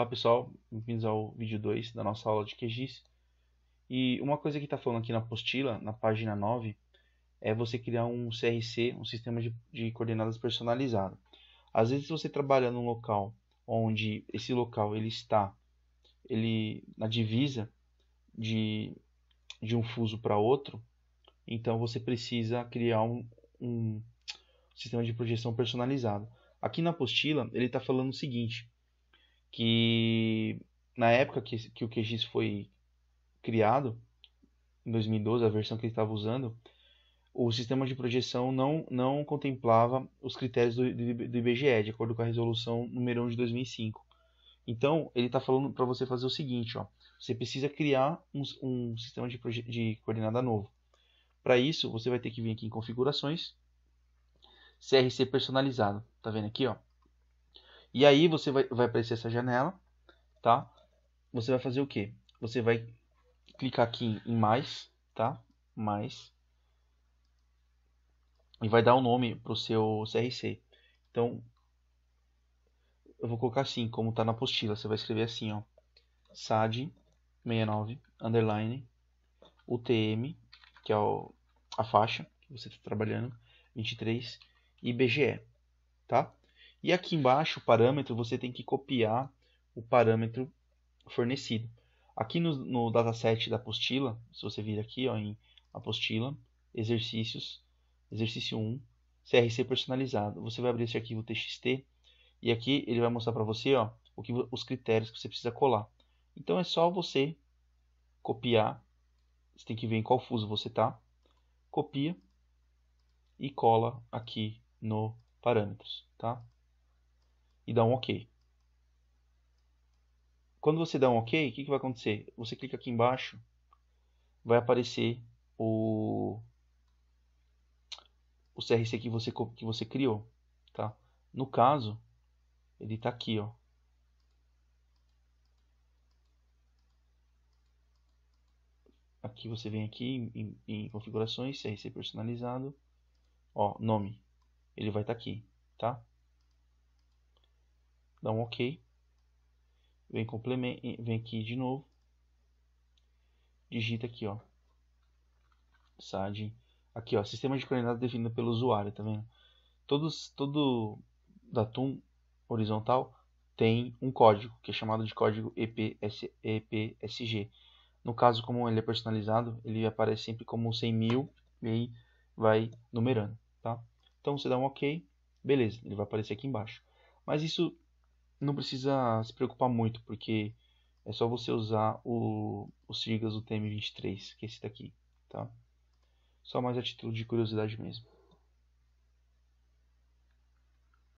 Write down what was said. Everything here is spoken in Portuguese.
Olá pessoal, bem-vindos ao vídeo 2 da nossa aula de QGIS. E uma coisa que está falando aqui na apostila, na página 9, é você criar um CRC, um sistema de, de coordenadas personalizado. Às vezes você trabalha num local onde esse local ele está ele na divisa de, de um fuso para outro, então você precisa criar um, um sistema de projeção personalizado. Aqui na apostila ele está falando o seguinte, que na época que, que o QGIS foi criado, em 2012, a versão que ele estava usando, o sistema de projeção não, não contemplava os critérios do, do, do IBGE, de acordo com a resolução número 1 de 2005. Então, ele está falando para você fazer o seguinte, ó, você precisa criar um, um sistema de, de coordenada novo. Para isso, você vai ter que vir aqui em configurações, CRC personalizado, tá vendo aqui, ó. E aí você vai, vai aparecer essa janela, tá? Você vai fazer o quê? Você vai clicar aqui em mais, tá? Mais. E vai dar o um nome para o seu CRC. Então, eu vou colocar assim, como está na apostila. Você vai escrever assim, ó. SAD 69, underline, UTM, que é o, a faixa que você está trabalhando, 23, e BGE, tá? E aqui embaixo, o parâmetro, você tem que copiar o parâmetro fornecido. Aqui no, no dataset da apostila, se você vir aqui ó, em apostila, exercícios, exercício 1, CRC personalizado, você vai abrir esse arquivo txt e aqui ele vai mostrar para você ó, o que, os critérios que você precisa colar. Então é só você copiar, você tem que ver em qual fuso você está, copia e cola aqui no parâmetros, tá? e dá um OK. Quando você dá um OK, o que, que vai acontecer? Você clica aqui embaixo, vai aparecer o, o CRC que você, que você criou. Tá? No caso, ele está aqui. Ó. Aqui você vem aqui em, em configurações, CRC personalizado, ó, nome, ele vai estar tá aqui, tá? dá um OK. Vem, vem aqui de novo. Digita aqui, ó. SAD. Aqui, ó. Sistema de coordenadas definido pelo usuário, tá vendo? Todos, todo datum horizontal tem um código, que é chamado de código EPS, EPSG. No caso, como ele é personalizado, ele aparece sempre como 100 mil e aí vai numerando, tá? Então, você dá um OK, beleza, ele vai aparecer aqui embaixo. Mas isso não precisa se preocupar muito, porque é só você usar o, o Sirgas tm 23 que é esse daqui, tá? Só mais a título de curiosidade mesmo.